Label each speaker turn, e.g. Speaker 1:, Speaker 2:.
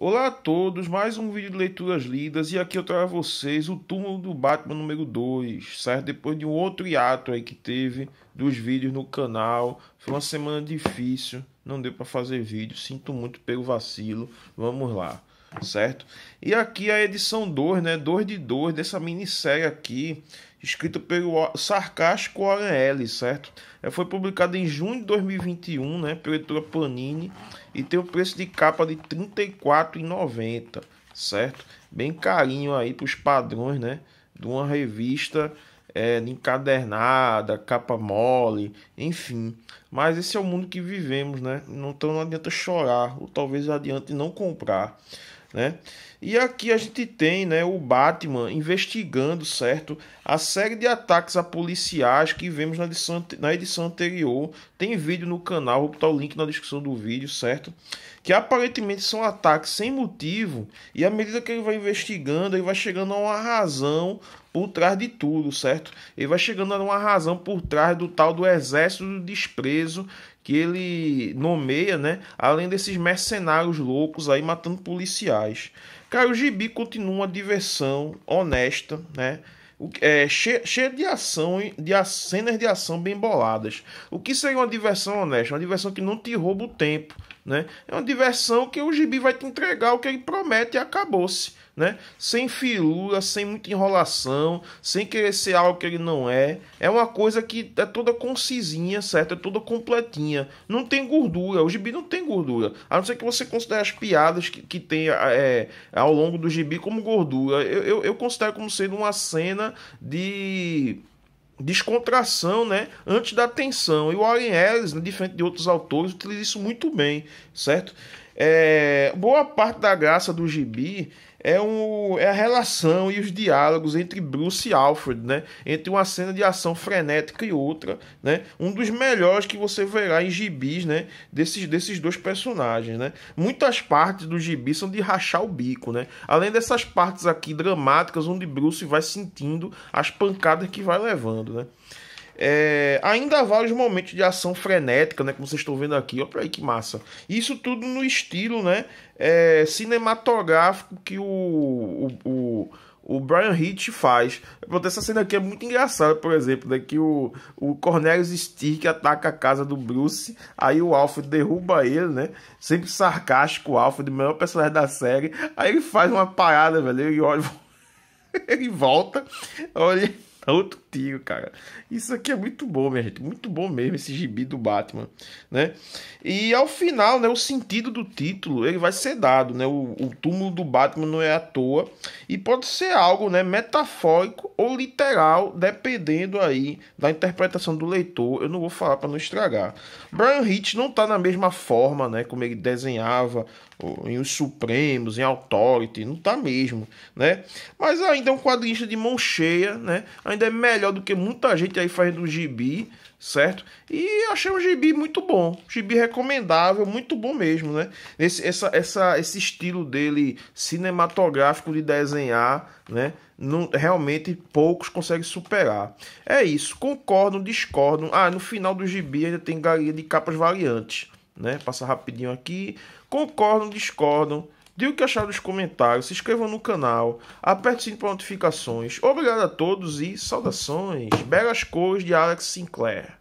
Speaker 1: Olá a todos, mais um vídeo de leituras lidas e aqui eu trago a vocês o túmulo do Batman número 2, certo? Depois de um outro hiato aí que teve dos vídeos no canal, foi uma semana difícil, não deu para fazer vídeo, sinto muito pelo vacilo, vamos lá, certo? E aqui é a edição 2, né, 2 de 2 dessa minissérie aqui, escrita pelo sarcástico Warren certo? É, foi publicada em junho de 2021, né, pela editora Panini, e tem o preço de capa de R$ 34,90, certo? Bem carinho aí para os padrões, né, de uma revista é, encadernada, capa mole, enfim. Mas esse é o mundo que vivemos, né? Então não adianta chorar, ou talvez adiante não comprar. Né? E aqui a gente tem né, o Batman investigando certo a série de ataques a policiais que vemos na edição, na edição anterior. Tem vídeo no canal, vou botar o link na descrição do vídeo, certo? Que aparentemente são ataques sem motivo, e à medida que ele vai investigando, ele vai chegando a uma razão por trás de tudo, certo? Ele vai chegando a uma razão por trás do tal do exército do desprezo que ele nomeia, né? Além desses mercenários loucos aí matando policiais. Cara, o Gibi continua uma diversão honesta, né? É, cheia, de ação, de cenas de ação bem boladas. O que seria uma diversão honesta? Uma diversão que não te rouba o tempo, né? É uma diversão que o gibi vai te entregar o que ele promete e acabou-se. Né? Sem filula, sem muita enrolação, sem querer ser algo que ele não é. É uma coisa que é toda concisinha, certo? É toda completinha. Não tem gordura. O gibi não tem gordura. A não ser que você considere as piadas que, que tem é, ao longo do gibi como gordura. Eu, eu, eu considero como sendo uma cena de descontração, né, antes da tensão. E o Warren Ellis, né, diferente de outros autores, utiliza isso muito bem, certo? É, boa parte da graça do gibi é, um, é a relação e os diálogos entre Bruce e Alfred, né? Entre uma cena de ação frenética e outra, né? Um dos melhores que você verá em gibis, né? Desses, desses dois personagens, né? Muitas partes do gibi são de rachar o bico, né? Além dessas partes aqui dramáticas, onde Bruce vai sentindo as pancadas que vai levando, né? É, ainda há vários momentos de ação frenética, né? Como vocês estão vendo aqui, olha aí que massa. Isso tudo no estilo, né? É, cinematográfico que o, o, o o Brian Hitch faz. Essa cena aqui é muito engraçada, por exemplo, né, que o, o Cornelius Stirk ataca a casa do Bruce, aí o Alfred derruba ele, né? Sempre sarcástico, o Alfred, o melhor personagem da série. Aí ele faz uma parada, velho, ele olha, ele volta, olha, outro cara. Isso aqui é muito bom, minha gente. Muito bom mesmo esse gibi do Batman, né? E ao final, né, o sentido do título, ele vai ser dado, né? O, o túmulo do Batman não é à toa e pode ser algo, né, metafórico ou literal, dependendo aí da interpretação do leitor. Eu não vou falar para não estragar. Brian Hitch não tá na mesma forma, né, como ele desenhava em Os Supremos, em Authority, não tá mesmo, né? Mas ainda é um quadrinho de mão cheia, né? Ainda é melhor melhor do que muita gente aí fazendo gibi, certo? E achei um gibi muito bom, um gibi recomendável, muito bom mesmo, né? Esse, essa, essa, esse estilo dele cinematográfico de desenhar, né? Não, realmente poucos conseguem superar. É isso, concordo, discordam. Ah, no final do gibi ainda tem galeria de capas variantes, né? Passa rapidinho aqui. concordo, discordo. Diga o que acharam nos comentários, se inscrevam no canal, aperte o sininho para notificações. Obrigado a todos e saudações. Belas cores de Alex Sinclair.